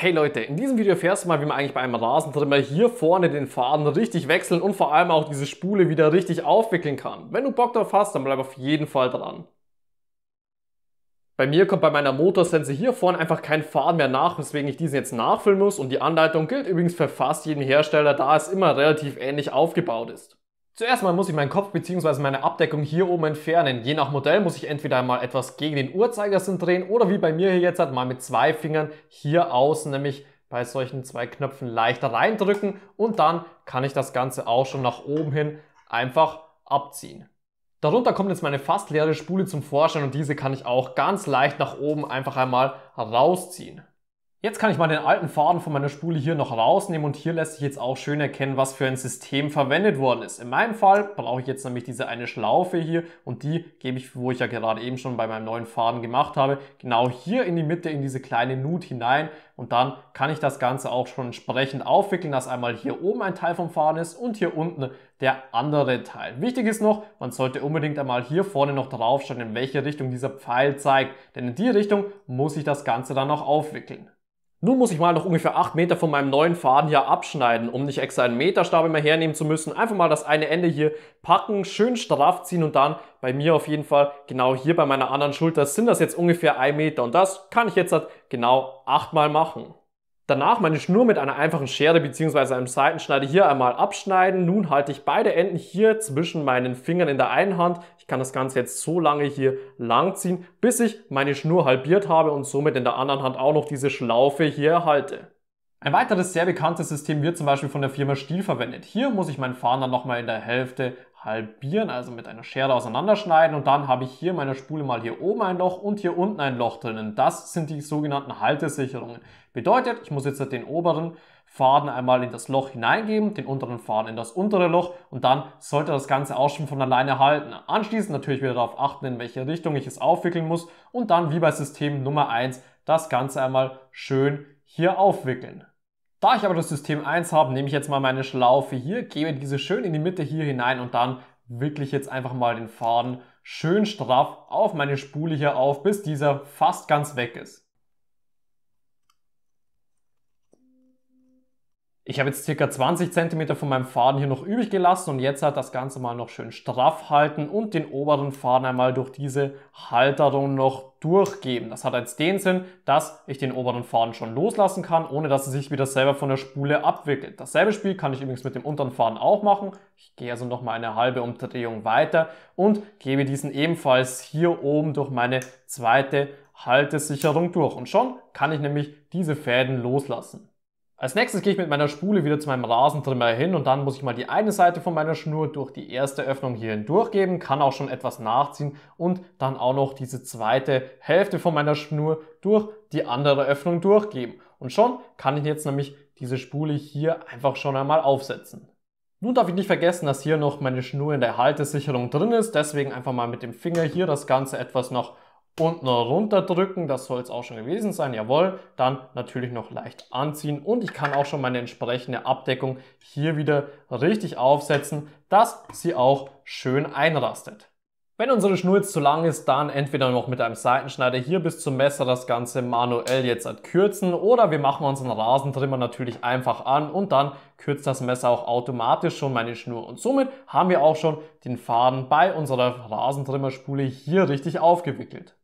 Hey Leute, in diesem Video erfährst du mal, wie man eigentlich bei einem Rasentrimmer hier vorne den Faden richtig wechseln und vor allem auch diese Spule wieder richtig aufwickeln kann. Wenn du Bock drauf hast, dann bleib auf jeden Fall dran. Bei mir kommt bei meiner Motorsense hier vorne einfach kein Faden mehr nach, weswegen ich diesen jetzt nachfüllen muss und die Anleitung gilt übrigens für fast jeden Hersteller, da es immer relativ ähnlich aufgebaut ist. Zuerst mal muss ich meinen Kopf bzw. meine Abdeckung hier oben entfernen. Je nach Modell muss ich entweder einmal etwas gegen den Uhrzeigersinn drehen oder wie bei mir hier jetzt halt mal mit zwei Fingern hier außen, nämlich bei solchen zwei Knöpfen leichter reindrücken und dann kann ich das Ganze auch schon nach oben hin einfach abziehen. Darunter kommt jetzt meine fast leere Spule zum Vorschein und diese kann ich auch ganz leicht nach oben einfach einmal rausziehen. Jetzt kann ich mal den alten Faden von meiner Spule hier noch rausnehmen und hier lässt sich jetzt auch schön erkennen, was für ein System verwendet worden ist. In meinem Fall brauche ich jetzt nämlich diese eine Schlaufe hier und die gebe ich, wo ich ja gerade eben schon bei meinem neuen Faden gemacht habe, genau hier in die Mitte in diese kleine Nut hinein und dann kann ich das Ganze auch schon entsprechend aufwickeln, dass einmal hier oben ein Teil vom Faden ist und hier unten der andere Teil. Wichtig ist noch, man sollte unbedingt einmal hier vorne noch draufschauen, in welche Richtung dieser Pfeil zeigt, denn in die Richtung muss ich das Ganze dann auch aufwickeln. Nun muss ich mal noch ungefähr 8 Meter von meinem neuen Faden hier abschneiden, um nicht extra einen Meterstab immer hernehmen zu müssen. Einfach mal das eine Ende hier packen, schön straff ziehen und dann bei mir auf jeden Fall genau hier bei meiner anderen Schulter sind das jetzt ungefähr 1 Meter und das kann ich jetzt halt genau 8 mal machen. Danach meine Schnur mit einer einfachen Schere bzw. einem Seitenschneider hier einmal abschneiden. Nun halte ich beide Enden hier zwischen meinen Fingern in der einen Hand. Ich kann das Ganze jetzt so lange hier langziehen, bis ich meine Schnur halbiert habe und somit in der anderen Hand auch noch diese Schlaufe hier erhalte. Ein weiteres sehr bekanntes System wird zum Beispiel von der Firma Stiel verwendet. Hier muss ich meinen Fahnen dann nochmal in der Hälfte halbieren, also mit einer Schere auseinanderschneiden und dann habe ich hier in meiner Spule mal hier oben ein Loch und hier unten ein Loch drinnen. Das sind die sogenannten Haltesicherungen. Bedeutet, ich muss jetzt den oberen Faden einmal in das Loch hineingeben, den unteren Faden in das untere Loch und dann sollte das Ganze auch schon von alleine halten. Anschließend natürlich wieder darauf achten, in welche Richtung ich es aufwickeln muss und dann wie bei System Nummer 1 das Ganze einmal schön hier aufwickeln. Da ich aber das System 1 habe, nehme ich jetzt mal meine Schlaufe hier, gebe diese schön in die Mitte hier hinein und dann wirklich jetzt einfach mal den Faden schön straff auf meine Spule hier auf, bis dieser fast ganz weg ist. Ich habe jetzt circa 20 cm von meinem Faden hier noch übrig gelassen und jetzt halt das Ganze mal noch schön straff halten und den oberen Faden einmal durch diese Halterung noch durchgeben. Das hat jetzt den Sinn, dass ich den oberen Faden schon loslassen kann, ohne dass er sich wieder selber von der Spule abwickelt. Dasselbe Spiel kann ich übrigens mit dem unteren Faden auch machen. Ich gehe also noch mal eine halbe Umdrehung weiter und gebe diesen ebenfalls hier oben durch meine zweite Haltesicherung durch. Und schon kann ich nämlich diese Fäden loslassen. Als nächstes gehe ich mit meiner Spule wieder zu meinem Rasentrimmer hin und dann muss ich mal die eine Seite von meiner Schnur durch die erste Öffnung hier hindurchgeben, kann auch schon etwas nachziehen und dann auch noch diese zweite Hälfte von meiner Schnur durch die andere Öffnung durchgeben. Und schon kann ich jetzt nämlich diese Spule hier einfach schon einmal aufsetzen. Nun darf ich nicht vergessen, dass hier noch meine Schnur in der Haltesicherung drin ist, deswegen einfach mal mit dem Finger hier das Ganze etwas noch unten runterdrücken. Das soll es auch schon gewesen sein. Jawohl. Dann natürlich noch leicht anziehen. Und ich kann auch schon meine entsprechende Abdeckung hier wieder richtig aufsetzen, dass sie auch schön einrastet. Wenn unsere Schnur jetzt zu lang ist, dann entweder noch mit einem Seitenschneider hier bis zum Messer das Ganze manuell jetzt kürzen oder wir machen unseren Rasentrimmer natürlich einfach an und dann kürzt das Messer auch automatisch schon meine Schnur. Und somit haben wir auch schon den Faden bei unserer Rasentrimmerspule hier richtig aufgewickelt.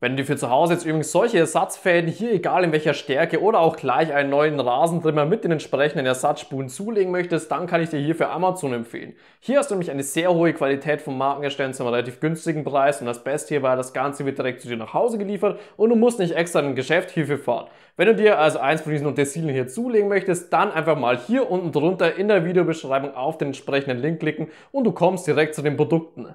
Wenn du für zu Hause jetzt übrigens solche Ersatzfäden hier, egal in welcher Stärke oder auch gleich einen neuen Rasentrimmer mit den entsprechenden Ersatzspulen zulegen möchtest, dann kann ich dir hier für Amazon empfehlen. Hier hast du nämlich eine sehr hohe Qualität von Markenherstellern zu einem relativ günstigen Preis und das Beste hierbei, das Ganze wird direkt zu dir nach Hause geliefert und du musst nicht extra in ein Geschäft hierfür fahren. Wenn du dir also eins von diesen Utensilien hier zulegen möchtest, dann einfach mal hier unten drunter in der Videobeschreibung auf den entsprechenden Link klicken und du kommst direkt zu den Produkten.